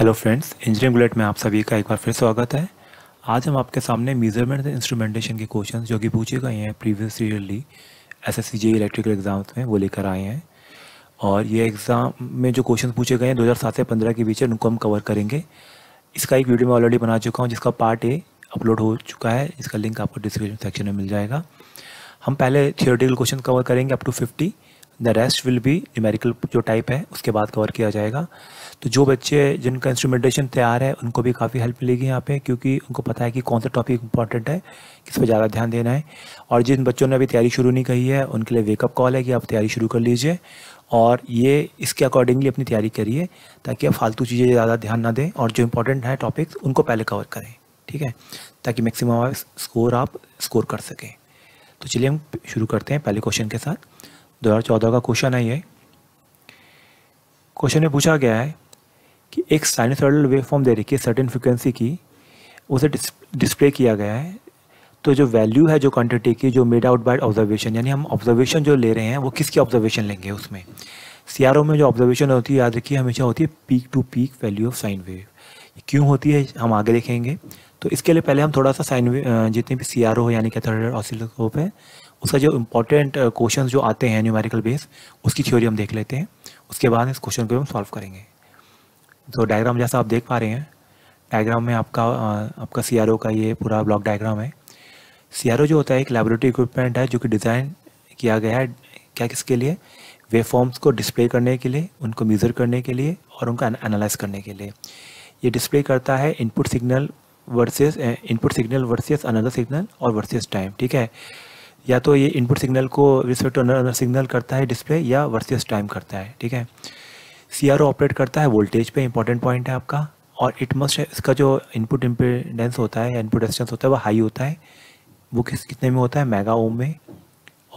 Hello friends engineering bullet में आप सभी का एक बार फिर स्वागत है आज हम आपके सामने मेजरमेंट इंस्ट्रूमेंटेशन के क्वेश्चन जो कि पूछे गए हैं previous yearly S S C electrical exams में वो लेकर आए हैं और ये एग्ज़ाम में जो क्वेश्चन पूछे गए हैं 2007 से 15 के बीच उनको हम कवर करेंगे इसका एक वीडियो मैं ऑलरेडी बना चुका हूँ जिसका पार्ट ए अपलोड हो चुका है इसका लिंक आपको डिस्क्रिप्शन सेक्शन में मिल जाएगा हम पहले थियोरटिकल क्वेश्चन कवर करेंगे up to fifty the rest will be numerical जो टाइप है उसके बाद कवर किया जाएगा तो जो बच्चे जिनका इंस्ट्रूमेंटेशन तैयार है उनको भी काफ़ी हेल्प मिलेगी यहाँ पे क्योंकि उनको पता है कि कौन सा टॉपिक इंपॉर्टेंट है किस पर ज़्यादा ध्यान देना है और जिन बच्चों ने अभी तैयारी शुरू नहीं कही है उनके लिए वेकअप कॉल है कि आप तैयारी शुरू कर लीजिए और ये इसके अकॉर्डिंगली अपनी तैयारी करिए ताकि आप फालतू चीज़ें ज़्यादा ध्यान ना दें और जो इंपॉर्टेंट है टॉपिक्स उनको पहले कवर करें ठीक है ताकि मैक्सिमम स्कोर आप स्कोर कर सकें तो चलिए हम शुरू करते हैं पहले क्वेश्चन के साथ 2014 का क्वेश्चन है ये क्वेश्चन में पूछा गया है कि एक साइनसॉइडल वेव फॉर्म दे रखी है सर्टेन फ्रिक्वेंसी की उसे डिस्प्ले किया गया है तो जो वैल्यू है जो क्वान्टिटी की जो मेड आउट बाय ऑब्जर्वेशन यानी हम ऑब्जर्वेशन जो ले रहे हैं वो किसकी ऑब्जर्वेशन लेंगे उसमें सी में जो ऑब्जर्वेशन होती है याद रखिए हमेशा होती है peak to peak value of sine wave क्यों होती है हम आगे देखेंगे तो इसके लिए पहले हम थोड़ा सा साइन वेव जितने भी सी हो ओ यानी कैथोडर ऑसिलोस्कोप है उसका जो इम्पोर्टेंट क्वेश्चन जो आते हैं न्यूमेरिकल बेस उसकी थ्योरी हम देख लेते हैं उसके बाद इस क्वेश्चन को हम सॉल्व करेंगे तो डायग्राम जैसा आप देख पा रहे हैं डायग्राम में आपका आपका सी का ये पूरा ब्लॉक डायग्राम है सी जो होता है एक लेबोरेटरी इक्विपमेंट है जो कि डिज़ाइन किया गया है क्या किसके लिए वे फॉर्म्स को डिस्प्ले करने के लिए उनको मेज़र करने के लिए और उनका एनालाइज करने के लिए ये डिस्प्ले करता है input signal versus input signal versus another signal और वर्सेस टाइम ठीक है या तो ये इनपुट सिग्नल को रिस्पेक्ट टू अनदर सिग्नल करता है डिस्प्ले या वर्सेस टाइम करता है ठीक है सी आर ऑपरेट करता है वोल्टेज पे इंपॉर्टेंट पॉइंट है आपका और इट मस्ट इसका जो इनपुट इम्पेडेंस होता है इनपुट रेजिस्टेंस होता है वो हाई होता है वो किस कितने में होता है मेगा ओम में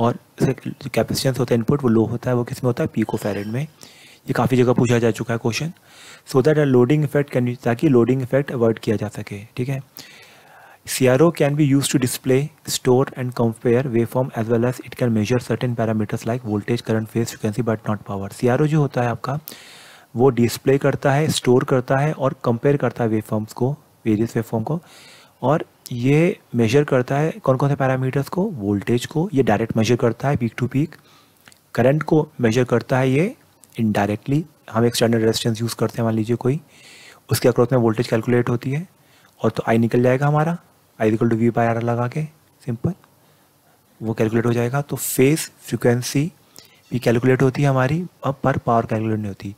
और जो कैपेसिटेंस होता है इनपुट वो लो होता है वो किस में होता है पीको फेरेड में ये काफ़ी जगह पूछा जा चुका है question so that loading effect can ताकि लोडिंग इफेक्ट अवॉइड किया जा सके ठीक है CRO can be used to display, store and compare waveform as well as it can measure certain parameters like voltage, current, phase, frequency but not power. CRO जो होता है आपका वो डिस्प्ले करता है स्टोर करता है और कंपेयर करता है फॉर्म्स को वेरियस फॉर्म को और ये मेजर करता है कौन कौन से पैरामीटर्स को वोल्टेज को ये डायरेक्ट मेजर करता है पीक टू पीक करंट को मेजर करता है ये इनडायरेक्टली हम एक स्टैंडर्ड रेजिस्टेंस यूज़ करते हैं मान लीजिए कोई उसके अक्रॉस में वोल्टेज कैलकुलेट होती है और तो आई निकल जाएगा हमारा I equal to V by R लगा के सिंपल वो कैलकुलेट हो जाएगा तो फेस फ्रिक्वेंसी भी कैलकुलेट होती है हमारी अब पर पावर कैलकुलेट नहीं होती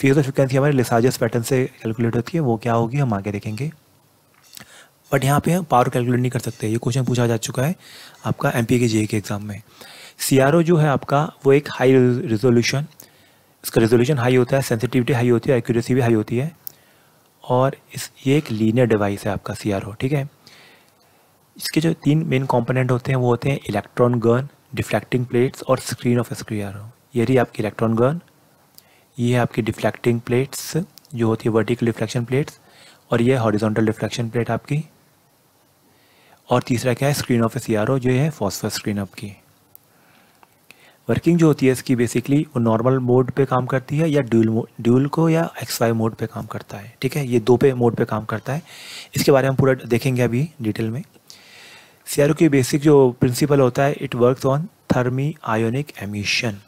फेस और फ्रिक्वेंसी हमारे लिसाजस पैटर्न से कैलकुलेट होती है वो क्या होगी हम आगे देखेंगे बट यहाँ पे हम पावर कैलकुलेट नहीं कर सकते ये क्वेश्चन पूछा जा चुका है आपका एम पी के जे के एग्ज़ाम में सी जो है आपका वो एक हाई रिजोल्यूशन इसका रिजोल्यूशन हाई होता है सेंसिटिविटी हाई होती है एक्यूरेसी भी हाई होती है और इस ये एक लीनियर डिवाइस है आपका सी ठीक है इसके जो तीन मेन कंपोनेंट होते हैं वो होते हैं इलेक्ट्रॉन गन डिफ्लेक्टिंग प्लेट्स और स्क्रीन ऑफ स्क्रियर ये रही आपकी इलेक्ट्रॉन गन ये है आपकी डिफ्लेक्टिंग प्लेट्स जो होती है वर्टिकल डिफ्लेक्शन प्लेट्स और ये हॉरिजॉन्टल डिफ्लेक्शन प्लेट आपकी और तीसरा क्या है स्क्रीन ऑफ सी आर जो है फॉस्फर स्क्रीन आपकी वर्किंग जो होती है इसकी बेसिकली वो नॉर्मल मोड पे काम करती है या ड्यूल ड्यूल को या एक्स वाई मोड पे काम करता है ठीक है ये दो पे मोड पे काम करता है इसके बारे में पूरा देखेंगे अभी डिटेल में सी के बेसिक जो प्रिंसिपल होता है it work on thermionic emission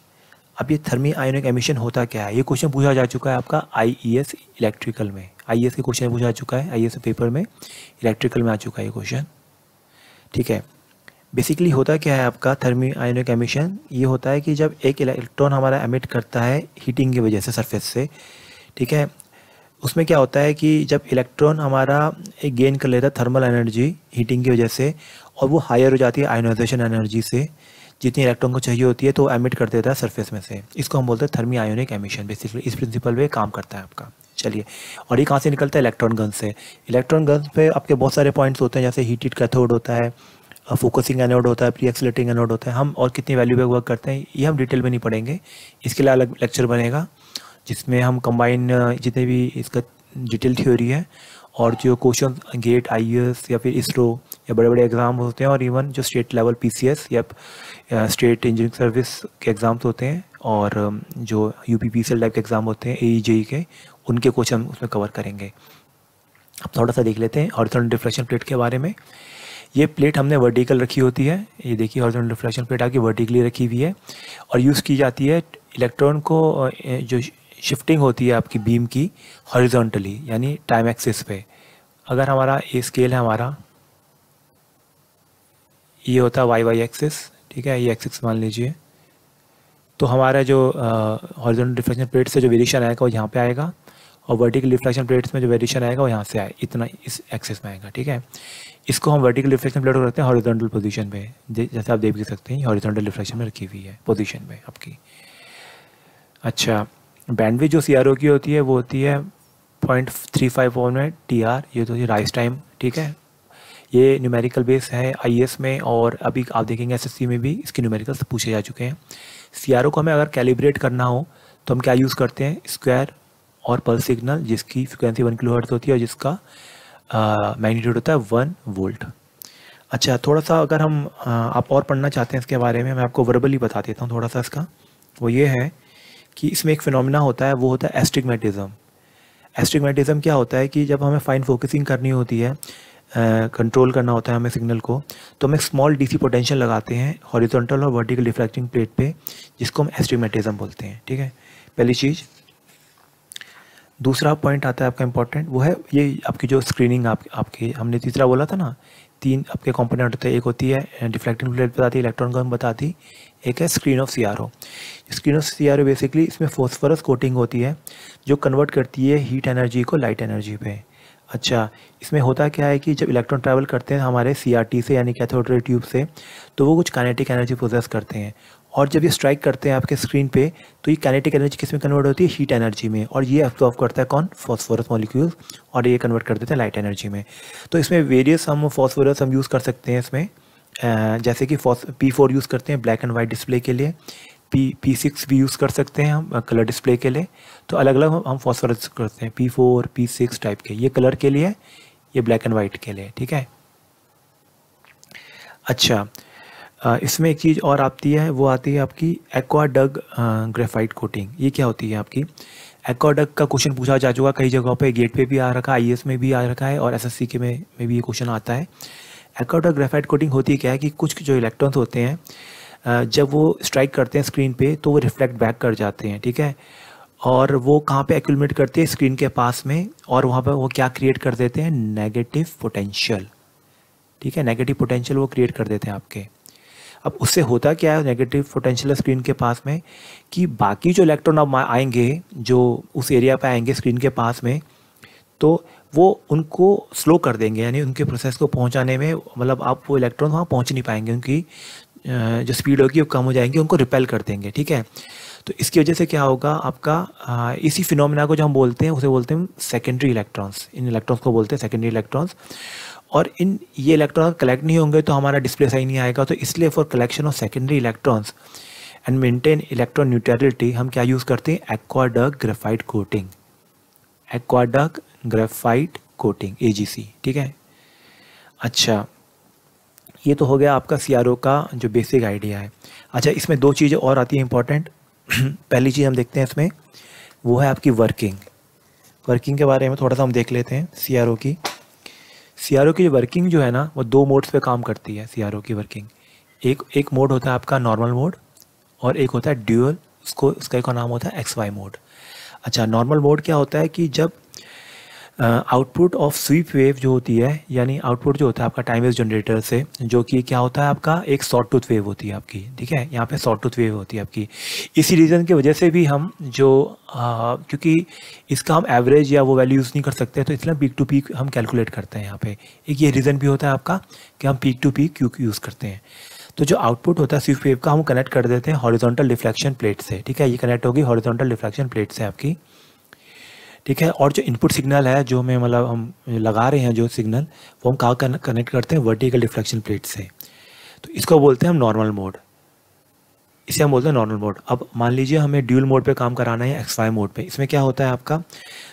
अब ये थर्मी आयोनिक एमिशन होता क्या है ये क्वेश्चन पूछा जा चुका है आपका आईईएस इलेक्ट्रिकल e में एस e के क्वेश्चन पूछा जा चुका है e के पेपर में इलेक्ट्रिकल में आ चुका है ये क्वेश्चन ठीक है बेसिकली होता क्या है आपका थर्मी आयोनिक एमिशन ये होता है कि जब एक इलेक्ट्रॉन हमारा एमिट करता है हीटिंग की वजह से सरफेस से ठीक है उसमें क्या होता है कि जब इलेक्ट्रॉन हमारा एक गेन कर लेता है थर्मल एनर्जी हीटिंग की वजह से और वो हायर हो जाती है आयोनाइजेशन एनर्जी से जितनी इलेक्ट्रॉन को चाहिए होती है तो एमिट कर देता है सरफेस में से इसको हम बोलते हैं थर्मी आयोनिक एमिशन बेसिकली इस प्रिंसिपल पे काम करता है आपका चलिए और ये कहाँ से निकलता है इलेक्ट्रॉन गन से इलेक्ट्रॉन गन पे आपके बहुत सारे पॉइंट्स होते हैं जैसे हीटेड कैथोड होता है फोकसिंग एनोड होता है प्री एक्सलेटिंग एनोड होता है हम और कितनी वैल्यू पे वर्क करते हैं ये हम डिटेल में नहीं पढ़ेंगे इसके लिए अलग लेक्चर बनेगा जिसमें हम कंबाइन जितने भी इसका डिटेल थ्योरी है और जो क्वेश्चन गेट आई या फिर इसरो या बड़े बड़े एग्ज़ाम होते हैं और इवन जो स्टेट लेवल पी या स्टेट इंजीनियरिंग सर्विस के एग्ज़ाम्स होते हैं और जो यू पी टाइप के एग्ज़ाम होते हैं ए e e के उनके क्वेश्चन उसमें कवर करेंगे अब थोड़ा सा देख लेते हैं हॉरिजॉन्टल रिफ्लेक्शन प्लेट के बारे में ये प्लेट हमने वर्टिकल रखी होती है ये देखिए हॉरिजॉन्टल डिफ्लेक्शन प्लेट आगे वर्टिकली रखी हुई है और यूज़ की जाती है इलेक्ट्रॉन को जो शिफ्टिंग होती है आपकी बीम की हॉरिजॉन्टली यानी टाइम एक्सिस पे अगर हमारा ये स्केल है हमारा ये होता है वाई वाई एक्सिस ठीक है ये एक्सिस मान लीजिए तो हमारा जो हॉरिजॉन्टल रिफ्लेक्शन प्लेट से जो वेरिएशन आएगा वो यहाँ पे आएगा और वर्टिकल रिफ्लेक्शन प्लेट्स में जो वेरिएशन आएगा वो यहाँ से आए इतना इस एक्सेस में आएगा ठीक है इसको हम वर्टिकल रिफ्लेक्शन प्लेट को रखते हैं हॉरिजॉन्टल पोजीशन पे जैसे आप देख भी सकते हैं हॉरिजॉन्टल रिफ्लेक्शन में रखी हुई है पोजीशन में आपकी अच्छा बैंडविज जो सी की होती है वो होती है पॉइंट थ्री फाइव फोर में टी आर ये तो राइस टाइम ठीक है ये न्यूमेरिकल बेस है आई में और अभी आप देखेंगे एस में भी इसके न्यूमेरिकल पूछे जा चुके हैं सी को हमें अगर कैलिब्रेट करना हो तो हम क्या यूज़ करते हैं स्क्वायर और पल्स सिग्नल जिसकी फ्रिक्वेंसी वन किलो होती है और जिसका मैग्नीट्यूड होता है वन वोल्ट अच्छा थोड़ा सा अगर हम आ, आप और पढ़ना चाहते हैं इसके बारे में मैं आपको वर्बली बता देता हूँ थोड़ा सा इसका वो ये है कि इसमें एक फिनोमिना होता है वो होता है एस्टिगमेटिज्म एस्टिगमेटिज्म क्या होता है कि जब हमें फाइन फोकसिंग करनी होती है कंट्रोल uh, करना होता है हमें सिग्नल को तो हम एक स्मॉल डीसी पोटेंशियल लगाते हैं हॉरिजॉन्टल और वर्टिकल रिफ्लेक्टिंग प्लेट पे जिसको हम एस्टिमेटिज्म बोलते हैं ठीक है पहली चीज़ दूसरा पॉइंट आता है आपका इंपॉर्टेंट वो है ये आपकी जो स्क्रीनिंग आप आपकी हमने तीसरा बोला था ना तीन आपके कंपोनेंट होते हैं एक होती है डिफ्लेक्टिंग प्लेट बताती है इलेक्ट्रॉन गन बताती एक है screen of C screen of C basically इसमें फोस्फरस कोटिंग होती है जो कन्वर्ट करती है हीट एनर्जी को लाइट एनर्जी पे अच्छा इसमें होता क्या है कि जब इलेक्ट्रॉन ट्रैवल करते हैं हमारे सी से यानी कैथोड्रे ट्यूब से तो वो कुछ कानेटिक एनर्जी प्रोसेस करते हैं और जब ये स्ट्राइक करते हैं आपके स्क्रीन पे तो ये कैनेटिक एनर्जी किस में कन्वर्ट होती है हीट एनर्जी में और ये ऑब्जॉर्व तो करता है कौन फॉस्फोरस मॉलिक्यूल्स और ये कन्वर्ट कर देते हैं लाइट एनर्जी में तो इसमें वेरियस हम फॉस्फोरस हम यूज़ कर सकते हैं इसमें जैसे कि पी फोर यूज़ करते हैं ब्लैक एंड वाइट डिस्प्ले के लिए पी पी सिक्स भी यूज़ कर सकते हैं हम कलर डिस्प्ले के लिए तो अलग अलग हम, हम फॉस्फोरस करते हैं P four P six type के ये कलर के लिए ये ब्लैक एंड वाइट के लिए ठीक है अच्छा इसमें एक चीज़ और आती है वो आती है आपकी एक्वाडग ग्रेफाइट कोटिंग ये क्या होती है आपकी एक्वाडग का क्वेश्चन पूछा जा चुका कई जगहों पे गेट पे भी आ रखा है आई में भी आ रखा है और एस के में में भी ये क्वेश्चन आता है एक्वाडग ग्रेफाइट कोटिंग होती है क्या है कि कुछ जो इलेक्ट्रॉन्स होते हैं जब वो स्ट्राइक करते हैं स्क्रीन पर तो वो रिफ्लेक्ट बैक कर जाते हैं ठीक है और वो कहाँ पर एक्यूलमेट करते हैं स्क्रीन के पास में और वहाँ पर वो क्या क्रिएट कर देते हैं नेगेटिव पोटेंशियल ठीक है नेगेटिव पोटेंशियल वो क्रिएट कर देते हैं आपके अब उससे होता क्या है नेगेटिव पोटेंशियल स्क्रीन के पास में कि बाकी जो इलेक्ट्रॉन अब आएंगे जो उस एरिया पर आएंगे स्क्रीन के पास में तो वो उनको स्लो कर देंगे यानी उनके प्रोसेस को पहुंचाने में मतलब आप वो इलेक्ट्रॉन वहाँ पहुंच नहीं पाएंगे उनकी जो स्पीड होगी वो कम हो जाएंगी उनको रिपेल कर देंगे ठीक है तो इसकी वजह से क्या होगा आपका इसी फिनोमिना को जो हम बोलते हैं उसे बोलते हैं सेकेंडरी इलेक्ट्रॉन्स इन इलेक्ट्रॉन्स को बोलते हैं सेकेंडरी इलेक्ट्रॉन्स और इन ये इलेक्ट्रॉन कलेक्ट नहीं होंगे तो हमारा डिस्प्ले सही नहीं आएगा तो इसलिए for collection of secondary electrons and maintain electron neutrality हम क्या यूज़ करते हैं aquadag graphite coating aquadag graphite coating ए ठीक है अच्छा ये तो हो गया आपका सी का जो बेसिक आइडिया है अच्छा इसमें दो चीज़ें और आती हैं इंपॉर्टेंट पहली चीज़ हम देखते हैं इसमें वो है आपकी वर्किंग वर्किंग के बारे में थोड़ा सा हम देख लेते हैं सी की सी की जो वर्किंग जो है ना वो दो मोड्स पे काम करती है सी की वर्किंग एक एक मोड होता है आपका नॉर्मल मोड और एक होता है ड्यूअल उसको उसका एक नाम होता है एक्स वाई मोड अच्छा नॉर्मल मोड क्या होता है कि जब आउटपुट ऑफ स्वीप वेव जो होती है यानी आउटपुट जो होता है आपका टाइम वेव जनरेटर से जो कि क्या होता है आपका एक शॉर्ट टूथ वेव होती है आपकी ठीक है यहाँ पे शॉर्ट टूथ वेव होती है आपकी इसी रीज़न की वजह से भी हम जो आ, क्योंकि इसका हम एवरेज या वो वैल्यू यूज़ नहीं कर सकते तो इसलिए पीक टू पीक हम कैलकुलेट करते हैं यहाँ पर एक ये रीज़न भी होता है आपका कि हम पीक टू पीक क्यों यूज़ करते हैं तो जो आउटपुट होता है स्विफ्ट वेव का हम कनेक्ट कर देते हैं हॉरिजॉन्टल रिफ्लेक्शन प्लेट से ठीक है ये कनेक्ट होगी हॉरिजॉन्टल रिफ्लेक्शन प्लेट से आपकी ठीक है और जो इनपुट सिग्नल है जो मैं मतलब हम लगा रहे हैं जो सिग्नल वो हम कहाँ कनेक्ट करते हैं वर्टिकल डिफ्लेक्शन प्लेट से तो इसको बोलते हैं हम नॉर्मल मोड इसे हम बोलते हैं नॉर्मल मोड अब मान लीजिए हमें ड्यूल मोड पे काम कराना है एक्स वाई मोड पे इसमें क्या होता है आपका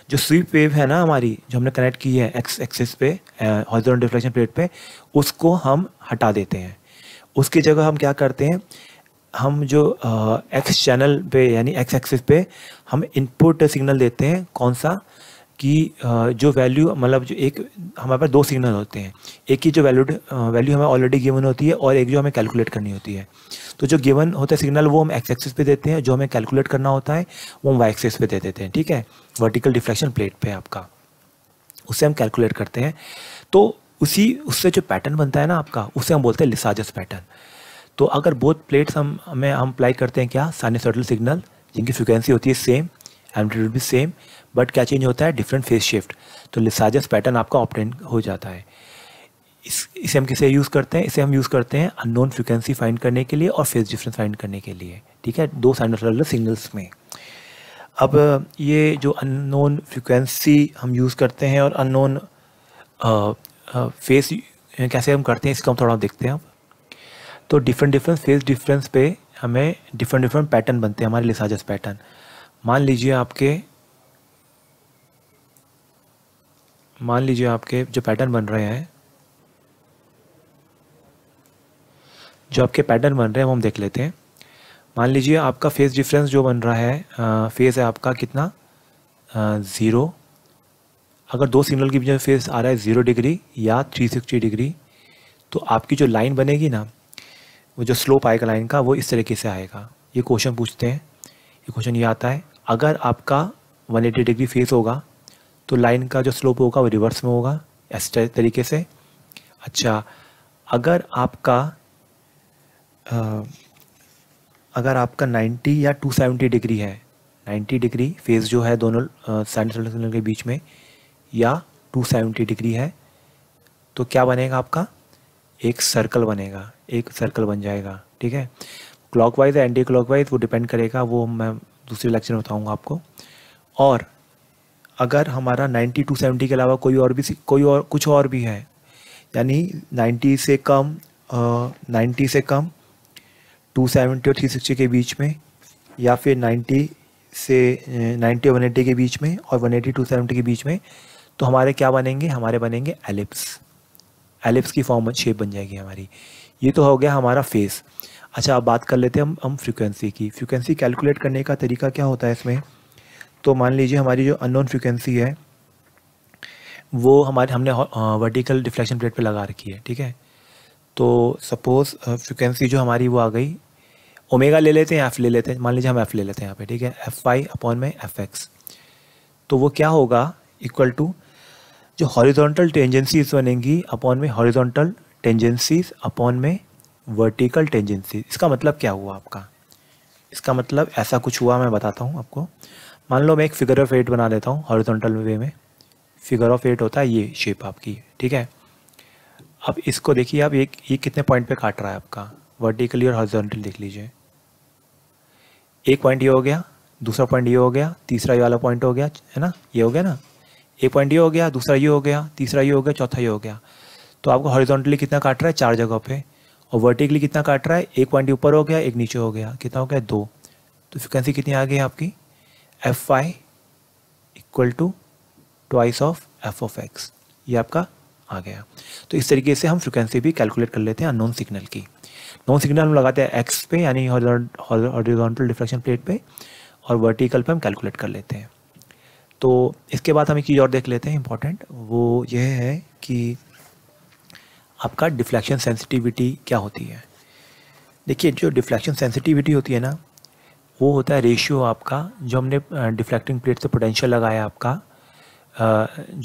जो स्वीप वेव है ना हमारी जो हमने कनेक्ट की है एक्स एक्सिस पे हॉजोन डिफ्लेक्शन प्लेट पे उसको हम हटा देते हैं उसकी जगह हम क्या करते हैं हम जो एक्स चैनल पे यानी एक्स एक्सिस पे हम इनपुट सिग्नल देते हैं कौन सा कि जो वैल्यू मतलब जो एक हमारे पास दो सिग्नल होते हैं एक की जो वैल्यू वैल्यू हमें ऑलरेडी गिवन होती है और एक जो हमें कैलकुलेट करनी होती है तो जो गिवन होता है सिग्नल वो हम एक्स एक्सिस पे देते हैं जो हमें कैलकुलेट करना होता है वो हम वाई एक्सिस पे दे देते हैं ठीक है वर्टिकल डिफ्लेक्शन प्लेट पे आपका उससे हम कैलकुलेट करते हैं तो उसी उससे जो पैटर्न बनता है ना आपका उसे हम बोलते हैं लिसाजस पैटर्न तो अगर बोथ प्लेट्स हम में हम अप्लाई करते हैं क्या साइनोसॉइडल सिग्नल जिनकी फ्रिक्वेंसी होती है सेम एंड भी सेम बट क्या चेंज होता है डिफरेंट फेस शिफ्ट तो लिसाजस पैटर्न आपका ऑप्टेन हो जाता है इस इसे हम किसे यूज़ करते हैं इसे हम यूज़ करते हैं अननोन फ्रिक्वेंसी फाइंड करने के लिए और फेस डिफरेंस फाइंड करने के लिए ठीक है दो साइनोसॉइडल सिग्नल्स में अब ये जो अननोन फ्रिक्वेंसी हम यूज़ करते हैं और अननोन फेस कैसे हम करते हैं इसको हम थोड़ा देखते हैं अब तो डिफरेंट डिफरेंट फेज डिफरेंस पे हमें डिफरेंट डिफरेंट पैटर्न बनते हैं हमारे लिसाजस पैटर्न मान लीजिए आपके मान लीजिए आपके जो पैटर्न बन रहे हैं जो आपके पैटर्न बन रहे हैं वो हम देख लेते हैं मान लीजिए आपका फेस डिफरेंस जो बन रहा है फेस है आपका कितना ज़ीरो अगर दो सिग्नल के बीच में फेस आ रहा है ज़ीरो डिग्री या थ्री सिक्सटी डिग्री तो आपकी जो लाइन बनेगी ना वो जो स्लोप आएगा लाइन का वो इस तरीके से आएगा ये क्वेश्चन पूछते हैं ये क्वेश्चन ये आता है अगर आपका 180 डिग्री फेस होगा तो लाइन का जो स्लोप होगा वो रिवर्स में होगा इस तरीके से अच्छा अगर आपका आ, अगर आपका 90 या 270 डिग्री है 90 डिग्री फेज़ जो है दोनों साइनसोलर के बीच में या 270 डिग्री है तो क्या बनेगा आपका एक सर्कल बनेगा एक सर्कल बन जाएगा ठीक है क्लॉक वाइज या एंटी क्लॉक वाइज वो डिपेंड करेगा वो मैं दूसरे लेक्चर में बताऊँगा आपको और अगर हमारा 90 टू 70 के अलावा कोई और भी कोई और कुछ और भी है यानी 90 से कम आ, 90 से कम 270 और 360 के बीच में या फिर 90 से 90 और एटी के बीच में और 180 सेवेंटी के बीच में तो हमारे क्या बनेंगे हमारे बनेंगे एलिप्स एलिप्स की फॉर्म शेप बन जाएगी हमारी ये तो हो गया हमारा फेस अच्छा अब बात कर लेते हैं हम हम फ्रीक्वेंसी की फ्रीक्वेंसी कैलकुलेट करने का तरीका क्या होता है इसमें तो मान लीजिए हमारी जो अननोन फ्रीक्वेंसी है वो हमारे हमने वर्टिकल डिफ्लेक्शन प्लेट पे लगा रखी है ठीक है तो सपोज़ फ्रीक्वेंसी जो हमारी वो आ गई ओमेगा ले लेते हैं एफ़ ले लेते हैं मान लीजिए हम एफ़ ले लेते हैं यहाँ पे ठीक है एफ़ वाई अपॉन में एफ़ एक्स तो वो क्या होगा इक्वल टू जो हॉरिजॉन्टल टेंजेंसीज बनेंगी अपॉन में हॉरिजॉन्टल टेंजेंसीज अपॉन में वर्टिकल टेंजेंसी इसका मतलब क्या हुआ आपका इसका मतलब ऐसा कुछ हुआ मैं बताता हूँ आपको मान लो मैं एक फिगर ऑफ एट बना लेता हूँ हॉरिजॉन्टल वे में फिगर ऑफ एट होता है ये शेप आपकी ठीक है अब इसको देखिए आप एक ये कितने पॉइंट पे काट रहा है आपका वर्टिकली और हॉरिजॉन्टल देख लीजिए एक पॉइंट ये हो गया दूसरा पॉइंट ये हो गया तीसरा ये वाला पॉइंट हो गया है ना ये हो गया ना एक पॉइंट ये हो गया दूसरा ये हो गया तीसरा ये हो गया चौथा ये हो गया तो आपको हॉरिजॉन्टली कितना काट रहा है चार जगह पे और वर्टिकली कितना काट रहा है एक पॉइंट ऊपर हो गया एक नीचे हो गया कितना हो गया दो तो फ्रिक्वेंसी कितनी आ गई आपकी F Y equal to twice of F of X ये आपका आ गया तो इस तरीके से हम फ्रिक्वेंसी भी कैलकुलेट कर लेते हैं अननोन सिग्नल की नॉन सिग्नल हम लगाते हैं एक्स पे यानी हॉरिजॉन्टल डिफ्लेक्शन प्लेट पे और वर्टिकल पे हम कैलकुलेट कर लेते हैं तो इसके बाद हम एक चीज़ और देख लेते हैं इंपॉर्टेंट वो यह है कि आपका डिफ्लेक्शन सेंसिटिविटी क्या होती है देखिए जो डिफ्लेक्शन सेंसिटिविटी होती है ना वो होता है रेशियो आपका जो हमने डिफ्लेक्टिंग प्लेट से पोटेंशियल लगाया आपका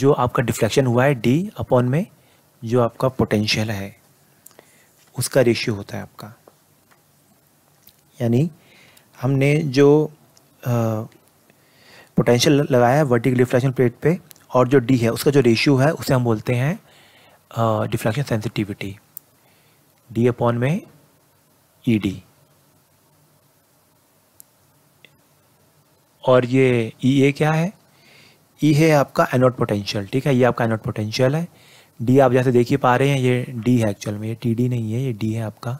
जो आपका डिफ्लेक्शन हुआ है डी अपॉन में जो आपका पोटेंशियल है उसका रेशियो होता है आपका यानी हमने जो पोटेंशियल लगाया है वर्टिकल डिफ्लेक्शन प्लेट पे और जो डी है उसका जो रेशियो है उसे हम बोलते हैं डिफ्लेक्शन सेंसिटिविटी डी अपॉन में ई e डी और ये ई e ए क्या है ई e है आपका एनोड पोटेंशियल ठीक है ये आपका एनोड पोटेंशियल है डी आप जैसे देख ही पा रहे हैं ये डी है एक्चुअल में ये टी डी नहीं है ये डी है आपका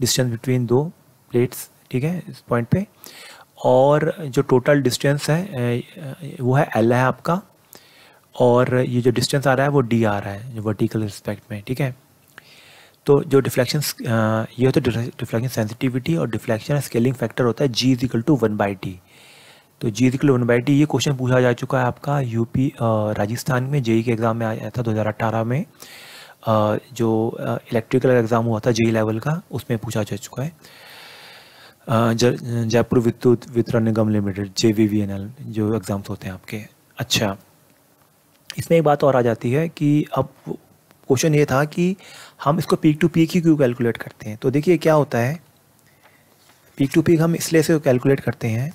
डिस्टेंस बिटवीन दो प्लेट्स ठीक है इस पॉइंट पे और जो टोटल डिस्टेंस है वो है एल है आपका और ये जो डिस्टेंस आ रहा है वो डी आ रहा है जो वर्टिकल रिस्पेक्ट में ठीक है तो जो डिफ्लेक्शन ये होता है डिफ्लेक्शन सेंसिटिविटी और डिफ्लेक्शन स्केलिंग फैक्टर होता है G is equal to one by T तो G is equal one by T ये क्वेश्चन पूछा जा चुका है आपका यूपी राजस्थान में जेई e के एग्ज़ाम में आया था 2018 में आ, जो इलेक्ट्रिकल एग्ज़ाम हुआ था जेई लेवल e का उसमें पूछा जा चुका है जयपुर विद्युत वितरण निगम लिमिटेड जे जो एग्ज़ाम्स होते हैं आपके अच्छा इसमें एक बात और आ जाती है कि अब क्वेश्चन ये था कि हम इसको पीक टू पीक ही क्यों कैलकुलेट करते हैं तो देखिए क्या होता है पीक टू पीक हम इसलिए से कैलकुलेट करते हैं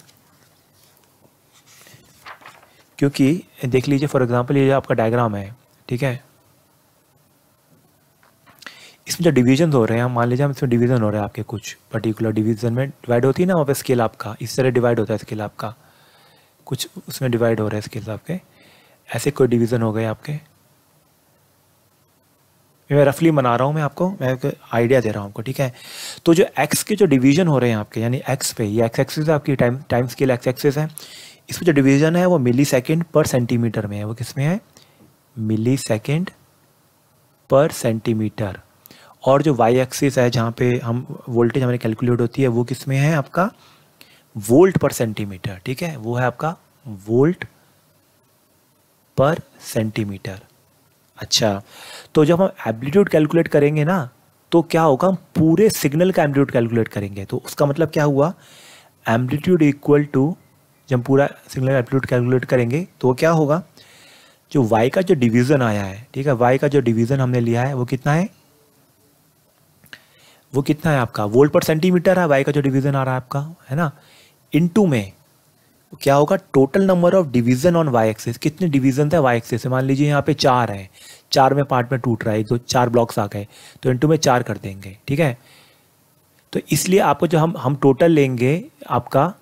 क्योंकि देख लीजिए फॉर एग्जांपल ये आपका डायग्राम है ठीक है इसमें जो डिवीजन हो रहे हैं मान लीजिए हम इसमें डिवीजन हो रहे हैं आपके कुछ पर्टिकुलर डिवीजन में डिवाइड होती है ना वहाँ पर स्केल आपका इस तरह डिवाइड होता है स्केल आपका कुछ उसमें डिवाइड हो रहा है स्केल आपके ऐसे कोई डिवीज़न हो गए आपके मैं रफली मना रहा हूँ मैं आपको मैं एक आइडिया दे रहा हूँ आपको ठीक है तो जो एक्स के जो डिवीजन हो रहे हैं आपके यानी एक्स पे ये एक्स एक्सिस आपकी time time scale X axis है इस पर जो डिवीजन है वो मिली सेकेंड पर सेंटीमीटर में है वो किस में है मिली सेकेंड पर सेंटीमीटर और जो वाई एक्सिस है जहाँ पे हम वोल्टेज हमारी कैलकुलेट होती है वो किस में है आपका वोल्ट पर सेंटीमीटर ठीक है वो है आपका वोल्ट पर सेंटीमीटर अच्छा तो जब हम एम्पलीट्यूड कैलकुलेट करेंगे ना तो क्या होगा हम पूरे सिग्नल का एम्पलीट्यूड कैलकुलेट करेंगे तो उसका मतलब क्या हुआ एम्पलीट्यूड इक्वल टू जब हम पूरा सिग्नल एम्पलीट्यूड कैलकुलेट करेंगे तो क्या होगा जो y का जो डिवीज़न आया है ठीक है y का जो डिवीज़न हमने लिया है वो कितना है वो कितना है आपका वोल्ट पर सेंटीमीटर है y का जो डिवीज़न आ रहा है आपका है ना इनटू में क्या होगा total number of division on Y axis कितने डिवीजन है वाई एक्सेस मान लीजिए यहाँ पे चार है चार में पार्ट में टूट रहा है एक दो चार ब्लॉक्स आ गए तो इंटू में चार कर देंगे ठीक है तो इसलिए आपको जो हम हम टोटल लेंगे आपका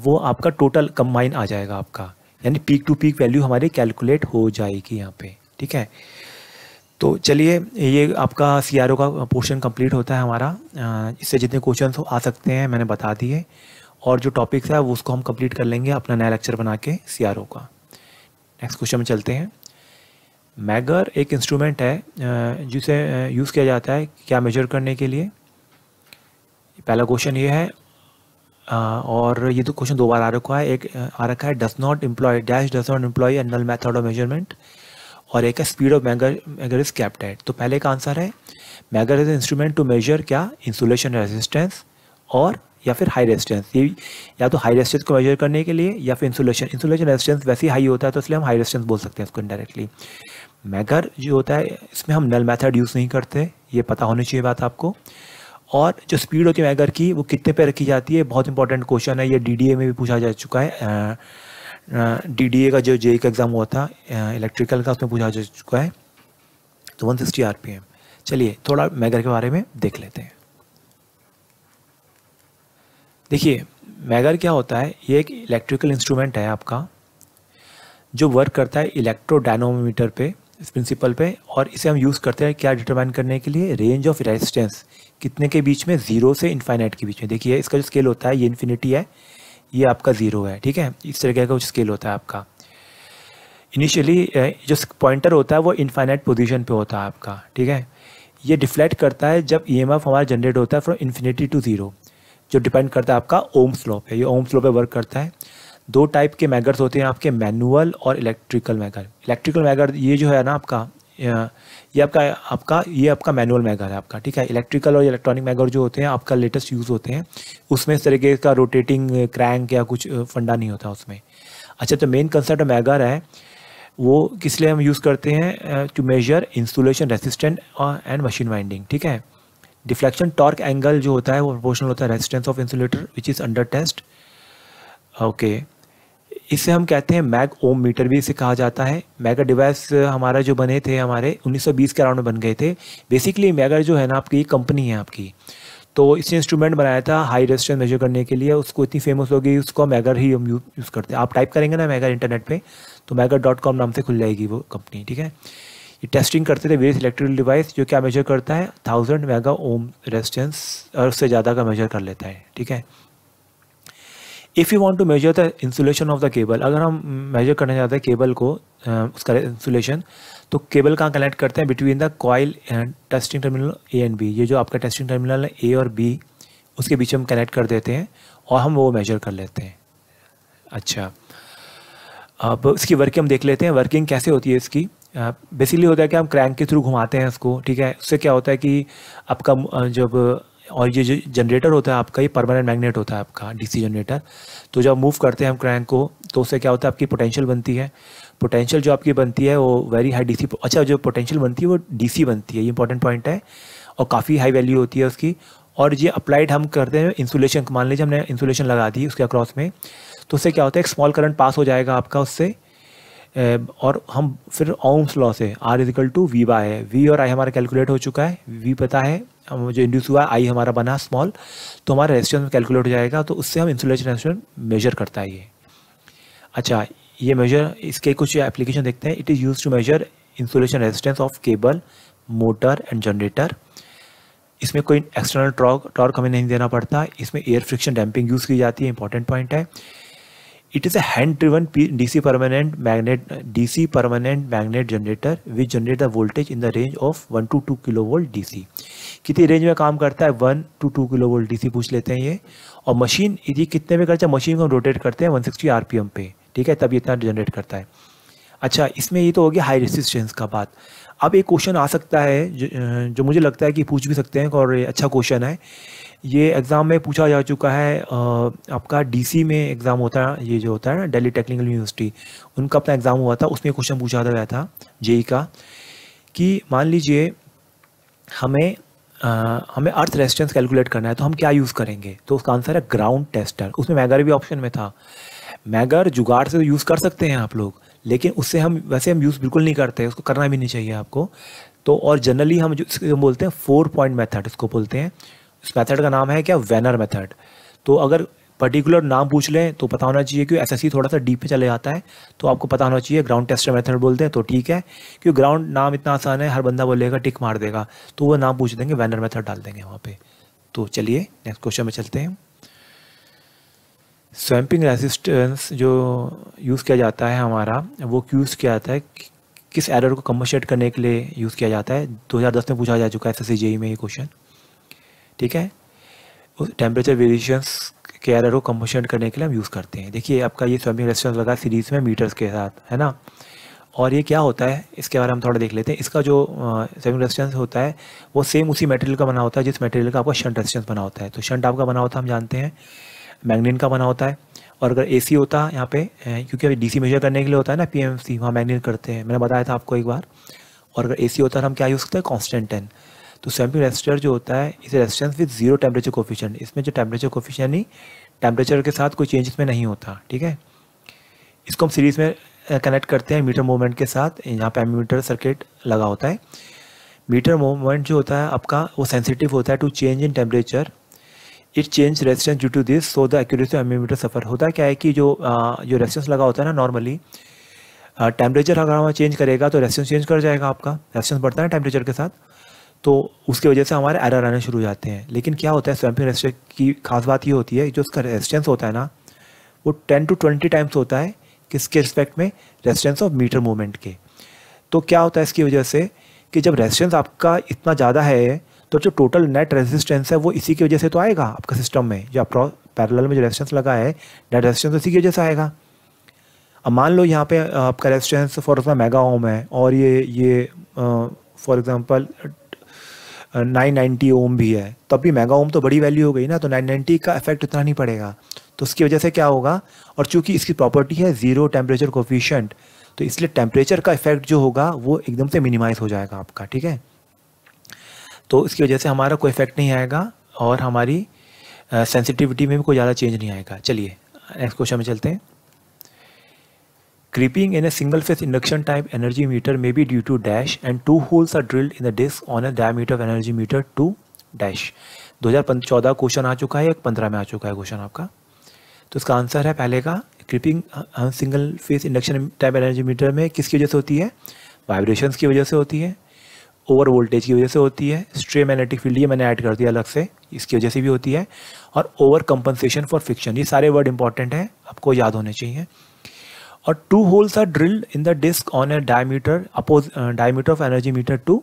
वो आपका टोटल कंबाइन आ जाएगा आपका यानी पीक टू पीक वैल्यू हमारी कैलकुलेट हो जाएगी यहाँ पे ठीक है तो चलिए ये आपका सी का पोर्शन कंप्लीट होता है हमारा इससे जितने क्वेश्चन आ सकते हैं मैंने बता दिए और जो टॉपिक्स है वो उसको हम कंप्लीट कर लेंगे अपना नया लेक्चर बना के सी का नेक्स्ट क्वेश्चन में चलते हैं मैगर एक इंस्ट्रूमेंट है जिसे यूज़ किया जाता है क्या मेजर करने के लिए पहला क्वेश्चन ये है और ये तो क्वेश्चन दो बार आ रखा है एक आ रखा है does not employ dash does not employ a null method of measurement और एक है speed of megger megger is कैप्टेड तो पहले का आंसर है megger is instrument to measure क्या इंसुलेशन रेजिस्टेंस और या फिर हाई रेजिस्टेंस ये या तो हाई रेजिस्टेंस को मेजर करने के लिए या फिर इंसुलेशन इंसुलेशन रेजिस्टेंस वैसे ही हाई होता है तो इसलिए हम हाई रेजिस्टेंस बोल सकते हैं इसको इनडायरेक्टली मैगर जो होता है इसमें हम नल मेथड यूज़ नहीं करते ये पता होनी चाहिए बात आपको और जो स्पीड होती है मैगर की वो कितने पे रखी जाती है बहुत इंपॉर्टेंट क्वेश्चन है ये डी में भी पूछा जा चुका है डी डी ए का जो जे का एग्ज़ाम हुआ था इलेक्ट्रिकल का उसमें पूछा जा चुका है तो one sixty R P M चलिए थोड़ा मैगर के बारे में देख लेते हैं देखिए मैगर क्या होता है ये एक इलेक्ट्रिकल इंस्ट्रूमेंट है आपका जो वर्क करता है इलेक्ट्रोडायनोमीटर पे इस प्रिंसिपल पे और इसे हम यूज़ करते हैं क्या डिटरमाइन करने के लिए रेंज ऑफ रेजिस्टेंस कितने के बीच में ज़ीरो से इन्फाइनाइट के बीच में देखिए इसका जो स्केल होता है ये इन्फिनिटी है ये आपका ज़ीरो है ठीक है इस तरीके का कुछ स्केल होता है आपका इनिशियली जो पॉइंटर होता है वो इन्फाइनाइट पोजीशन पर होता है आपका ठीक है ये डिफ्लेक्ट करता है जब ई एम एफ हमारा जनरेट होता है फ्रॉम इन्फिनिटी टू ज़ीरो जो डिपेंड करता है आपका ओम स्लोप पे ये ओम स्लोप पे वर्क करता है दो टाइप के मैगर्स होते हैं आपके मैनुअल और इलेक्ट्रिकल मैगर इलेक्ट्रिकल मैगर ये जो है ना आपका ये आपका आपका ये आपका मैनुअल मैगर है आपका ठीक है इलेक्ट्रिकल और इलेक्ट्रॉनिक मैगर जो होते हैं आपका लेटेस्ट यूज़ होते हैं उसमें इस तरीके का रोटेटिंग क्रैंक या कुछ फंडा नहीं होता उसमें अच्छा तो मेन कंसर्ट मैगर है वो किस लिए हम यूज़ करते हैं to measure insulation resistant and machine winding ठीक है डिफ्लेक्शन टॉर्क एंगल जो होता है वो प्रोपोर्शनल होता है resistance of insulator which is under test okay इसे हम कहते हैं मैग ओम मीटर भी इसे कहा जाता है मैगा डिवाइस हमारा जो बने थे हमारे 1920 के अराउंड में बन गए थे बेसिकली मैगा जो है ना आपकी कंपनी है आपकी तो इसने इंस्ट्रूमेंट बनाया था हाई रेजिस्टेंस मेजर करने के लिए उसको इतनी फेमस होगी उसको मैगर ही हम यूज़ करते हैं आप टाइप करेंगे ना मैगर इंटरनेट पे तो मैगर डॉट कॉम नाम से खुल जाएगी वो कंपनी ठीक है ये टेस्टिंग करते थे वेरियस इलेक्ट्रिकल डिवाइस जो क्या मेजर करता है थाउजेंड मेगा ओम रेजिस्टेंस और उससे ज़्यादा का मेजर कर लेता है ठीक है if you want to measure the insulation of the cable अगर हम मेजर करना चाहते हैं केबल को उसका इंसुलेशन तो केबल कहाँ कनेक्ट करते हैं between the coil and testing terminal A and B ये जो आपका टेस्टिंग टर्मिनल है ए और बी उसके बीच हम कनेक्ट कर देते हैं और हम वो मेजर कर लेते हैं अच्छा अब इसकी वर्किंग हम देख लेते हैं वर्किंग कैसे होती है इसकी बेसिकली होता है कि हम क्रैंक के थ्रू घुमाते हैं इसको ठीक है उससे क्या होता है कि आपका जब और ये जो जनरेटर होता है आपका ये परमानेंट मैग्नेट होता है आपका डीसी जनरेटर तो जब मूव करते हैं हम क्रैंक को तो उससे क्या होता है आपकी पोटेंशियल बनती है पोटेंशियल जो आपकी बनती है वो वेरी हाई डीसी अच्छा जो पोटेंशियल बनती है वो डीसी बनती है ये इंपॉर्टेंट पॉइंट है और काफ़ी हाई वैल्यू होती है उसकी और ये अप्लाइड हम करते हैं इंसुलेशन मान लीजिए हमने इंसुलेशन लगा दी उसके अक्रॉस में तो उससे क्या होता है एक स्मॉल करंट पास हो जाएगा आपका उससे और हम फिर ओम्स लॉ से R is equal to V by है वी और आई हमारा कैलकुलेट हो चुका है वी पता है जो इंड्यूस हुआ आई हमारा बना स्मॉल तो हमारा रेजिस्टेंस कैलकुलेट हो जाएगा तो उससे हम इंसुलेशन रेस्टोरेंट मेजर करता है ये अच्छा ये मेजर इसके कुछ एप्लीकेशन देखते हैं it is use to measure insulation resistance of cable motor and generator इसमें कोई एक्सटर्नल टॉर्क टॉर्क हमें नहीं देना पड़ता इसमें एयर फ्रिक्शन डैम्पिंग यूज़ की जाती है इंपॉर्टेंट पॉइंट है it is P D C permanent magnet D C permanent magnet generator which generate the voltage in the range of one to two kilo volt D C कितनी range में काम करता है one to two kilo volt D C पूछ लेते हैं ये और मशीन यदि कितने में करता है मशीन को हम रोटेट करते हैं one sixty R P M पे ठीक है तब इतना जनरेट करता है अच्छा इसमें ये तो हो गया हाई रेसिस्टेंस का बात अब एक क्वेश्चन आ सकता है जो, जो मुझे लगता है कि पूछ भी सकते हैं और अच्छा क्वेश्चन है ये एग्ज़ाम में पूछा जा चुका है आपका डीसी में एग्ज़ाम होता है ये जो होता है ना दिल्ली टेक्निकल यूनिवर्सिटी उनका अपना एग्ज़ाम हुआ था उसमें क्वेश्चन पूछा गया था जेई e का कि मान लीजिए हमें आ, हमें अर्थ रेजिस्टेंस कैलकुलेट करना है तो हम क्या यूज़ करेंगे तो उसका आंसर है ग्राउंड टेस्टर उसमें मैगर भी ऑप्शन में था मैगर जुगाड़ से तो यूज़ कर सकते हैं आप लोग लेकिन उससे हम वैसे हम यूज़ बिल्कुल नहीं करते उसको करना भी नहीं चाहिए आपको तो और जनरली हम जो बोलते हैं फोर पॉइंट मेथड उसको बोलते हैं इस मेथड का नाम है क्या वैनर मेथड तो अगर पर्टिकुलर नाम पूछ लें तो पता होना चाहिए क्योंकि एसएससी थोड़ा सा डीप पे चले जाता है तो आपको पता होना चाहिए ग्राउंड टेस्टर मेथड बोलते हैं तो ठीक है क्योंकि ग्राउंड नाम इतना आसान है हर बंदा बोलेगा टिक मार देगा तो वो नाम पूछ देंगे वैनर मेथड डाल देंगे वहाँ पे तो चलिए नेक्स्ट क्वेश्चन में चलते हैं स्वैम्पिंग रेजिस्टेंस जो यूज़ किया जाता है हमारा वो यूज़ किया जाता है किस एरर को कम्बशेट करने के लिए यूज़ किया जाता है 2010 में पूछा जा चुका है एस एस e में ये क्वेश्चन ठीक है उस टेम्परेचर वेरिएशंस के एरर को कम्पोशन करने के लिए हम यूज़ करते हैं देखिए आपका ये स्वामी रेस्टोरेंस लगा सीरीज़ में मीटर्स के साथ है ना और ये क्या होता है इसके बारे में हम थोड़ा देख लेते हैं इसका जो सेमी रेस्टेंस होता है वो सेम उसी मटेरियल का बना होता है जिस मटेरियल का आपका शंट रेस्टेंस बना होता है तो शंट आपका बना होता है हम जानते हैं मैग्नीन का बना होता है और अगर एसी होता है यहाँ पे क्योंकि अभी डीसी मेजर करने के लिए होता है ना पी वहाँ करते हैं मैंने बताया था आपको एक बार और अगर ए होता है हम क्या यूज़ करते हैं कॉन्स्टेंट टेन तो सैम्पिंग रेजिस्टर जो होता है इस resistance with zero temperature coefficient इसमें जो टेम्परेचर कोफिशियन ही टेम्परेचर के साथ कोई चेंज इसमें नहीं होता ठीक है इसको हम सीरीज़ में कनेक्ट करते हैं मीटर मूवमेंट के साथ यहाँ पे मीटर सर्किट लगा होता है मीटर मूवमेंट जो होता है आपका वो सेंसिटिव होता है to change in temperature it change resistance due to this so the accuracy of ammeter suffer होता है क्या है कि जो आ, जो रेजिस्टेंस लगा होता है ना नॉर्मली टेम्परेचर अगर हम चेंज करेगा तो रेजिस्टेंस चेंज कर जाएगा आपका रेजिस्टेंस बढ़ता है टेम्परेचर के साथ तो उसकी वजह से हमारे एरर आने शुरू हो जाते हैं लेकिन क्या होता है स्वैम्पिंग रेजिस्टर की खास बात ये होती है जो उसका रेजिस्टेंस होता है ना वो टेन टू ट्वेंटी टाइम्स होता है किसके रिस्पेक्ट में रेजिस्टेंस ऑफ मीटर मूवमेंट के तो क्या होता है इसकी वजह से कि जब रेजिस्टेंस आपका इतना ज़्यादा है तो जो टोटल नेट रेजिस्टेंस है वो इसी की वजह से तो आएगा आपका सिस्टम में जो आप पैरल में जो रेजिस्टेंस लगा है नेट रेजिस्टेंस इसी की वजह से आएगा अब मान लो यहाँ पे आपका resistance for example mega ohm है और ये ये for example nine ninety ohm भी है तब भी मेगा ओम तो बड़ी वैल्यू हो गई ना तो नाइन नाइन्टी का इफेक्ट इतना नहीं पड़ेगा तो उसकी वजह से क्या होगा और चूंकि इसकी प्रॉपर्टी है ज़ीरो टेम्परेचर कोफिशेंट तो इसलिए टेम्परेचर का इफेक्ट जो होगा वो एकदम से मिनिमाइज हो जाएगा आपका ठीक है तो इसकी वजह से हमारा कोई इफेक्ट नहीं आएगा और हमारी सेंसिटिविटी में भी कोई ज़्यादा चेंज नहीं आएगा चलिए नेक्स्ट क्वेश्चन में चलते हैं Creeping in a single phase induction type energy meter may be due to dash and two holes are drilled in the disc on a diameter of energy meter to dash 2014 question आ चुका है एक 15 में आ चुका है question आपका तो इसका आंसर है पहले का creeping single phase induction type energy meter में किसकी वजह से होती है वाइब्रेशंस की वजह से होती है ओवर वोल्टेज की वजह से होती है स्ट्रे मैग्नेटिक फील्ड ये मैंने ऐड कर दिया अलग से इसकी वजह से भी होती है और ओवर कंपनसेशन फॉर फिक्शन ये सारे वर्ड इंपॉर्टेंट हैं आपको याद होने चाहिए और two holes are drilled in the disc on a diameter oppose diameter of energy meter to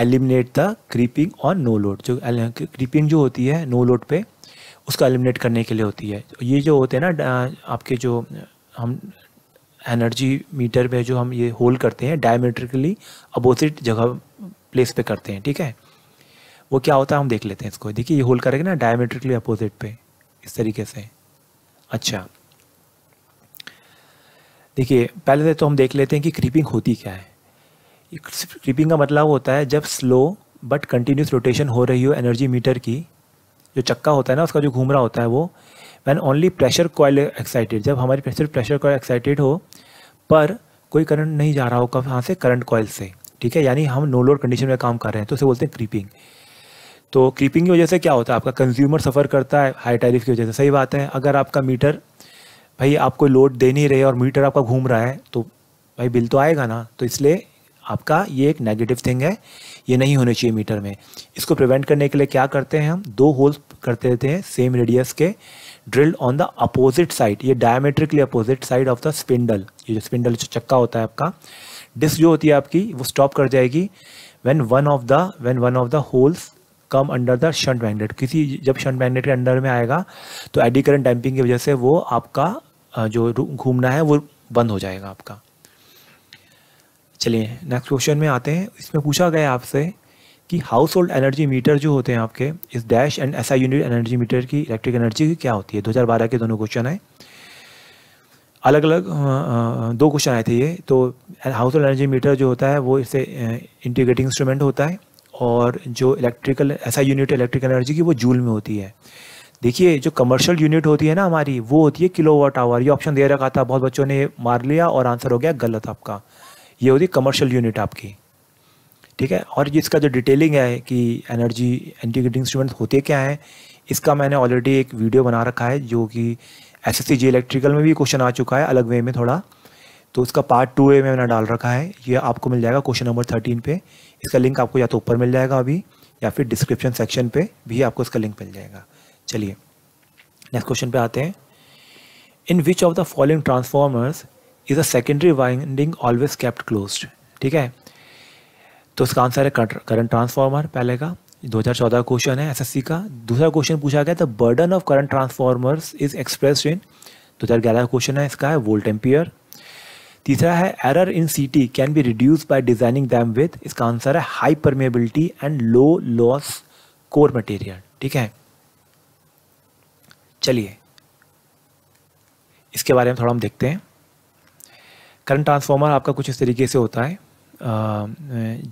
eliminate the creeping on no load जो क्रीपिंग uh, जो होती है नो लोड पे उसको एलिमिनेट करने के लिए होती है तो ये जो होते हैं ना uh, आपके जो uh, हम एनर्जी मीटर पे जो हम ये होल करते हैं डायमेट्रिकली अपोजिट जगह प्लेस पे करते हैं ठीक है वो क्या होता है हम देख लेते हैं इसको देखिए ये होल करेंगे ना डायमेट्रिकली अपोजिट पे इस तरीके से अच्छा देखिए पहले से तो हम देख लेते हैं कि क्रीपिंग होती क्या है क्रीपिंग का मतलब होता है जब स्लो बट कंटिन्यूस रोटेशन हो रही हो एनर्जी मीटर की जो चक्का होता है ना उसका जो घूम रहा होता है वो when only pressure coil excited जब हमारी प्रेशर प्रेशर कॉयल एक्साइटेड हो पर कोई करंट नहीं जा रहा हो कहाँ से करंट कॉयल से ठीक है यानी हम नो लोड कंडीशन में काम कर रहे हैं तो उसे बोलते हैं क्रीपिंग तो क्रीपिंग की वजह से क्या होता है आपका कंज्यूमर सफ़र करता है हाई टैरिफ की वजह से सही बात है अगर आपका मीटर भाई आप कोई लोड दे नहीं रहे और मीटर आपका घूम रहा है तो भाई बिल तो आएगा ना तो इसलिए आपका ये एक नेगेटिव थिंग है ये नहीं होने चाहिए मीटर में इसको प्रिवेंट करने के लिए क्या करते हैं हम दो होल्स करते रहते हैं सेम रेडियस के drill on the opposite side ये diametrically opposite side of the spindle ये जो स्पिंडल जो चक्का होता है आपका डिस्क जो होती है आपकी वो स्टॉप कर जाएगी when one of the when one of the holes come under the shunt magnet किसी जब शंट मैग्नेट के अंडर में आएगा तो एडी करंट डैम्पिंग की वजह से वो आपका जो घूमना है वो बंद हो जाएगा आपका चलिए नेक्स्ट क्वेश्चन में आते हैं इसमें पूछा गया आपसे कि हाउस होल्ड एनर्जी मीटर जो होते हैं आपके इस dash and SI unit energy meter की इलेक्ट्रिक एनर्जी की क्या होती है 2012 के दोनों क्वेश्चन आए अलग अलग दो क्वेश्चन आए थे ये तो हाउस होल्ड एनर्जी मीटर जो होता है वो इससे इंटीग्रेटिंग इंस्ट्रूमेंट होता है और जो इलेक्ट्रिकल ऐसा यूनिट इलेक्ट्रिक एनर्जी की वो जूल में होती है देखिए जो कमर्शियल यूनिट होती है ना हमारी वो होती है किलो वाट आवर ये ऑप्शन दे रखा था बहुत बच्चों ने मार लिया और आंसर हो गया गलत आपका ये होती है कमर्शियल यूनिट आपकी ठीक है और इसका जो डिटेलिंग है कि एनर्जी इंटीग्रेटिंग इंस्ट्रूमेंट होते क्या हैं इसका मैंने ऑलरेडी एक वीडियो बना रखा है जो कि एस एस इलेक्ट्रिकल में भी क्वेश्चन आ चुका है अलग वे में थोड़ा तो उसका पार्ट टू ए में मैंने डाल रखा है ये आपको मिल जाएगा क्वेश्चन नंबर थर्टीन पे इसका लिंक आपको या तो ऊपर मिल जाएगा अभी या फिर डिस्क्रिप्शन सेक्शन पे भी आपको इसका लिंक मिल जाएगा चलिए नेक्स्ट क्वेश्चन पे आते हैं in which of the following transformers is a secondary winding always kept close ठीक है तो इसका आंसर है करंट ट्रांसफार्मर पहले का 2014 क्वेश्चन है एसएससी का दूसरा क्वेश्चन पूछा गया the burden of current transformers is express in ग्यारह क्वेश्चन है इसका है वोल्ट एम्पियर तीसरा है error in CT can be reduce by designing them with इसका आंसर है high permeability and low loss core material ठीक है चलिए इसके बारे में थोड़ा हम देखते हैं करंट ट्रांसफार्मर आपका कुछ इस तरीके से होता है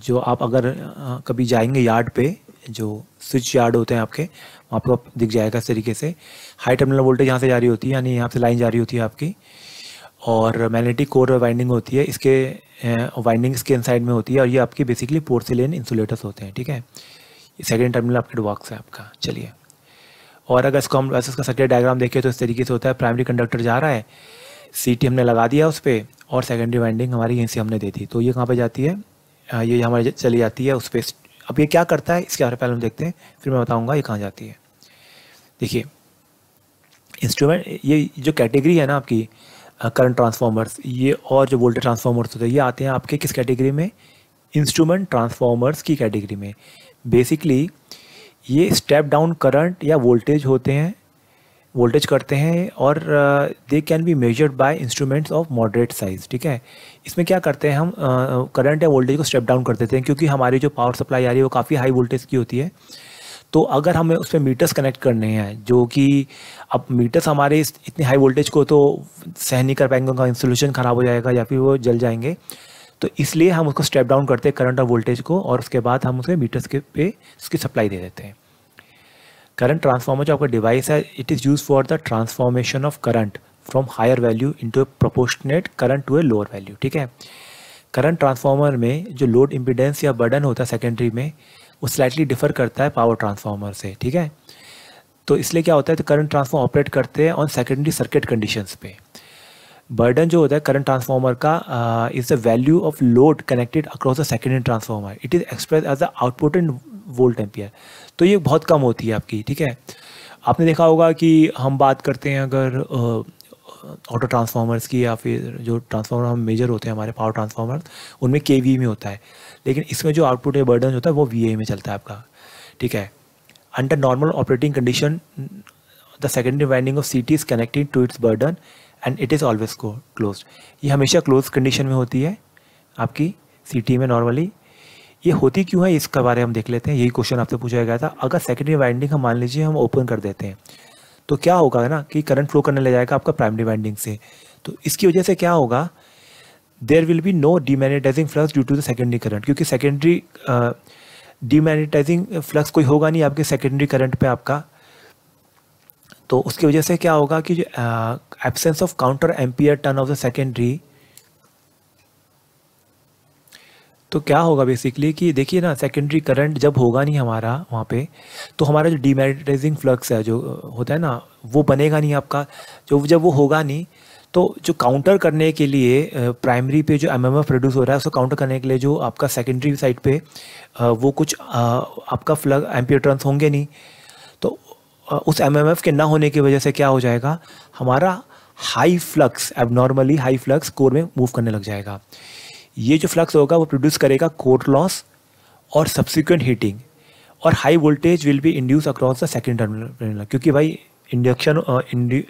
जो आप अगर कभी जाएंगे यार्ड पे जो स्विच यार्ड होते हैं आपके वहाँ पर आप दिख जाएगा इस तरीके से हाई टर्मिनल वोल्टेज यहाँ से जारी होती है यानी यहाँ से लाइन जारी होती है आपकी और मैग्नेटिक कोर वाइंडिंग होती है इसके वाइंडिंग्स के इनसाइड में होती है और ये आपकी बेसिकली पोर्सिलेन इंसुलेटर्स होते हैं ठीक है सेकेंड टर्मिनल आपके डॉक्स है आपका चलिए और अगर इसको हम वैसे इसका सर्किट डायग्राम देखें तो इस तरीके से होता है प्राइमरी कंडक्टर जा रहा है सीटी हमने लगा दिया उस पर और सेकेंडरी वाइंडिंग हमारी यहीं से हमने दे दी तो ये कहाँ पर जाती है ये हमारी चली जाती है उस पर अब ये क्या करता है इसके बारे में पहले हम देखते हैं फिर मैं बताऊँगा ये कहाँ जाती है देखिए इंस्ट्रूमेंट ये जो कैटेगरी है ना आपकी करंट ट्रांसफार्मर्स ये और जो वोल्टेज ट्रांसफार्मर्स होते हैं ये आते हैं आपके किस कैटेगरी में इंस्ट्रूमेंट ट्रांसफार्मर्स की कैटेगरी में बेसिकली ये स्टेप डाउन करंट या वोल्टेज होते हैं वोल्टेज करते हैं और they can be measured by instruments of moderate size ठीक है इसमें क्या करते हैं हम करंट uh, uh या वोल्टेज को स्टेप डाउन कर देते हैं क्योंकि हमारी जो पावर सप्लाई आ रही है वो काफ़ी हाई वोल्टेज की होती है तो अगर हमें उसमें मीटर्स कनेक्ट करने हैं जो कि अब मीटर्स हमारे इतने हाई वोल्टेज को तो सहन नहीं कर पाएंगे उनका इंसोल्यूशन ख़राब हो जाएगा या फिर वो जल जाएंगे तो इसलिए हम उसको स्टेप डाउन करते हैं करंट और वोल्टेज को और उसके बाद हम उसे मीटर्स के पे उसकी सप्लाई दे देते हैं करंट ट्रांसफार्मर जो आपका डिवाइस है it is use for the transformation of current from higher value into to proportionate current to a lower value ठीक है करंट ट्रांसफार्मर में जो लोड इम्पिडेंस या बर्डन होता है सेकेंडरी में वो स्लाइटली डिफर करता है पावर ट्रांसफार्मर से ठीक है तो इसलिए क्या होता है तो करंट ट्रांसफार्म ऑपरेट करते हैं ऑन सेकेंडरी सर्किट कंडीशंस पे बर्डन जो होता है करंट ट्रांसफार्मर का is the value of load connected across the secondary transformer it is express as the output and volt ampere तो ये बहुत कम होती है आपकी ठीक है आपने देखा होगा कि हम बात करते हैं अगर ऑटो ट्रांसफार्मर्स की या फिर जो ट्रांसफार्मर हम मेजर होते हैं हमारे पावर ट्रांसफार्मर उनमें के में होता है लेकिन इसमें जो आउटपुट है बर्डन होता है वो वी में चलता है आपका ठीक है normal operating condition the secondary winding of C T is connected to its burden and it is always close ये हमेशा क्लोज कंडीशन में होती है आपकी सिटी में नॉर्मली ये होती क्यों है इसके बारे हम देख लेते हैं यही क्वेश्चन आपसे पूछा गया था अगर सेकेंडरी वाइंडिंग हम मान लीजिए हम ओपन कर देते हैं तो क्या होगा ना कि करंट फ्लो करने लग जाएगा आपका प्राइमरी वाइंडिंग से तो इसकी वजह से क्या होगा there will be no demagnetizing flux due to the secondary current क्योंकि सेकेंडरी डीमैग्नेटाइजिंग फ्लक्स कोई होगा नहीं आपके सेकेंडरी करंट पे आपका तो उसकी वजह से क्या होगा कि absence of counter ampere turn of the secondary तो क्या होगा बेसिकली कि देखिए ना सेकेंडरी करंट जब होगा नहीं हमारा वहाँ पे तो हमारा जो डीमेटाइजिंग फ्लक्स है जो होता है ना वो बनेगा नहीं आपका जो जब वो होगा नहीं तो जो काउंटर करने के लिए प्राइमरी पे जो एम एम एफ प्रोड्यूस हो रहा है उसको काउंटर करने के लिए जो आपका सेकेंडरी साइड पे वो कुछ आपका फ्लग एम्पियर टर्न होंगे नहीं उस एम के ना होने की वजह से क्या हो जाएगा हमारा high flux abnormally high flux core में मूव करने लग जाएगा ये जो फ्लक्स होगा वो प्रोड्यूस करेगा कोर लॉस और सब्सिक्वेंट हीटिंग और high voltage will be induce across the second terminal क्योंकि भाई इंडक्शन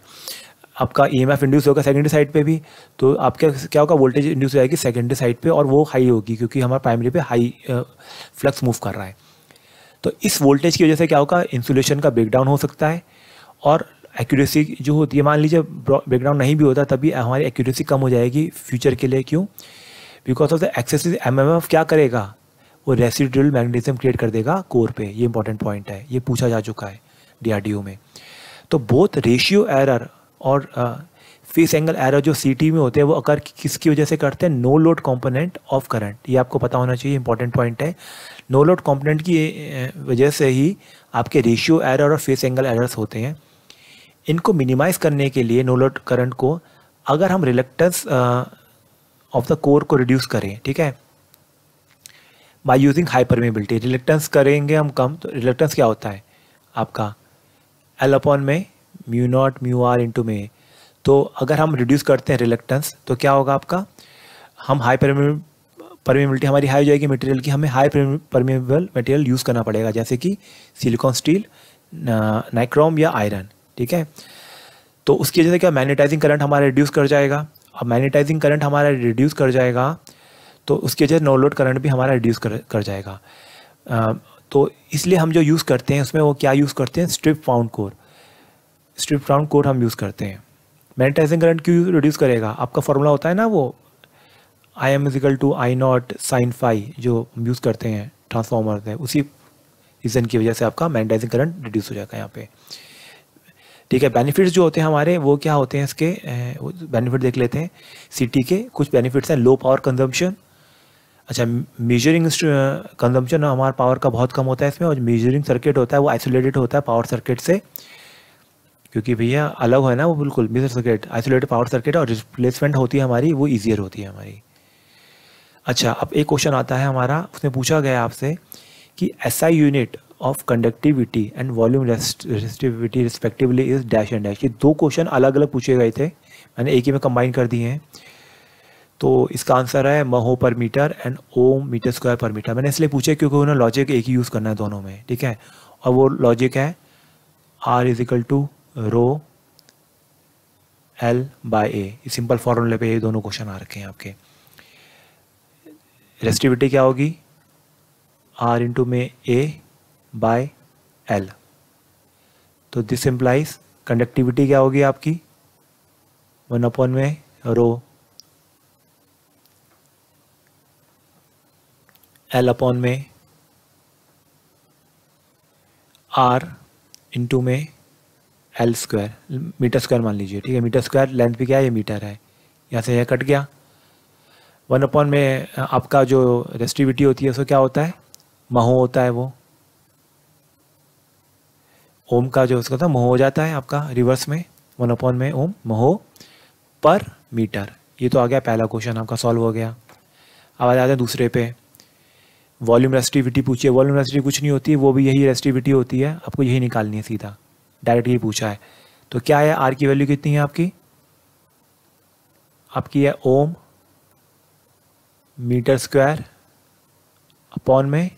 आपका ई एम एफ इंड्यूस होगा सेकेंडरी साइड पे भी तो आपके क्या होगा वोल्टेज इंड्यूस हो जाएगी सेकेंडरी साइड पे और वो हाई होगी क्योंकि हमारा प्राइमरी पे हाई फ्लक्स मूव कर रहा है तो इस वोल्टेज की वजह से क्या होगा इंसुलेशन का ब्रेकडाउन हो सकता है और एक्यूरेसी जो होती है मान लीजिए ब्रेकडाउन नहीं भी होता तभी हमारी एक्यूरेसी कम हो जाएगी फ्यूचर के लिए क्यों because of the excessive M क्या करेगा वो रेसिडुअल मैग्नेटिज्म क्रिएट कर देगा कोर पे ये इंपॉर्टेंट पॉइंट है ये पूछा जा चुका है डीआरडीओ में तो बोथ रेशियो एरर और uh, फिक्स एंगल एरो जो सी में होते हैं वो अगर किसकी वजह से करते हैं no load component of current ये आपको पता होना चाहिए इंपॉर्टेंट पॉइंट है नो लोड कॉम्पोनेंट की वजह से ही आपके रेशियो एरर और फेस एंगल एरर्स होते हैं इनको मिनिमाइज़ करने के लिए नो लोड करंट को अगर हम रिलेक्टेंस ऑफ द कोर को रिड्यूस करें ठीक है by using high permeability reluctance करेंगे हम कम तो रिलेक्टेंस क्या होता है आपका एल अपॉन में mu naught mu R into में तो अगर हम रिड्यूस करते हैं रिलेक्टेंस तो क्या होगा आपका हम हाई परमेबिलिटी हमारी हाई हो जाएगी मटेरियल की हमें हाई परमेबल मटेरियल यूज़ करना पड़ेगा जैसे कि सिलिकॉन स्टील नाइक्रोम या आयरन ठीक है तो उसकी वजह से क्या मैग्नेटाइजिंग करंट हमारा रिड्यूस कर जाएगा अब मैग्नेटाइजिंग करंट हमारा रिड्यूस कर जाएगा तो उसकी वजह से नो लोड करंट भी हमारा रिड्यूस कर कर जाएगा आ, तो इसलिए हम जो यूज़ करते हैं उसमें वो क्या यूज़ करते हैं strip found core strip found core हम यूज़ करते हैं मैग्नेटाइजिंग करंट क्यों रिड्यूस करेगा आपका फॉर्मूला होता है ना वो I M is equal to I naught sine phi जो हम यूज़ करते हैं ट्रांसफॉर्मर है उसी रीज़न की वजह से आपका मैग्नेटाइजिंग करंट रिड्यूस हो जाएगा यहाँ पे ठीक है बेनिफिट्स जो होते हैं हमारे वो क्या होते हैं इसके बेनिफिट देख लेते हैं सिटी के कुछ बेनिफिट्स हैं लो पावर कंजम्पशन अच्छा मेजरिंग कंजम्पशन हमारा पावर का बहुत कम होता है इसमें और मेजरिंग सर्किट होता है वो आइसोलेटेड होता है पावर सर्किट से क्योंकि भैया अलग है ना वो बिल्कुल मिसर सर्किट आइसोलेटेड पावर सर्किट और रिप्लेसमेंट होती है हमारी वो ईजियर होती है हमारी अच्छा अब एक क्वेश्चन आता है हमारा उसमें पूछा गया आपसे कि S I unit of conductivity and volume resistivity respectively is dash and dash ये दो क्वेश्चन अलग अलग पूछे गए थे मैंने एक ही में कंबाइन कर दिए हैं तो इसका आंसर है mho per meter and ohm meter square per meter मैंने इसलिए पूछे क्योंकि उन्हें लॉजिक एक ही यूज़ करना है दोनों में ठीक है और वो लॉजिक है R is equal to rho L by A simple फॉर्मूले पे ये दोनों क्वेश्चन आ रखे हैं आपके रेस्टिविटी क्या होगी आर इंटू में ए बाय एल तो दिस इम्प्लाइज कंडक्टिविटी क्या होगी आपकी वन अपॉन में रो एल अपॉन में आर इंटू में एल स्क्वायर मीटर स्क्वायर मान लीजिए ठीक है मीटर स्क्वायर लेंथ भी क्या है ये मीटर है यहाँ से यह कट गया वन अपॉन में आपका जो रेस्टिविटी होती है उसको क्या होता है महो होता है वो ओम का जो उसका था महो हो जाता है आपका रिवर्स में वन अपॉन में ओम महो पर मीटर ये तो आ गया पहला क्वेश्चन आपका सॉल्व हो गया अब आ जाते हैं दूसरे पे वॉल्यूम रेस्टिविटी पूछिए वॉल्यूम रेस्टिविटी कुछ नहीं होती वो भी यही रेस्टिविटी होती है आपको यही निकालनी है सीधा डायरेक्टली पूछा है तो क्या है आर की वैल्यू कितनी है आपकी आपकी है ओम मीटर स्क्वायर अपॉन में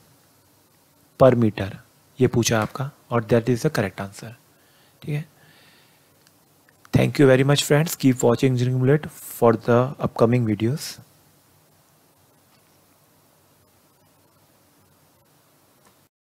पर मीटर ये पूछा आपका और that is the correct answer ठीक है thank you very much friends keep watching engineering bullet for the upcoming videos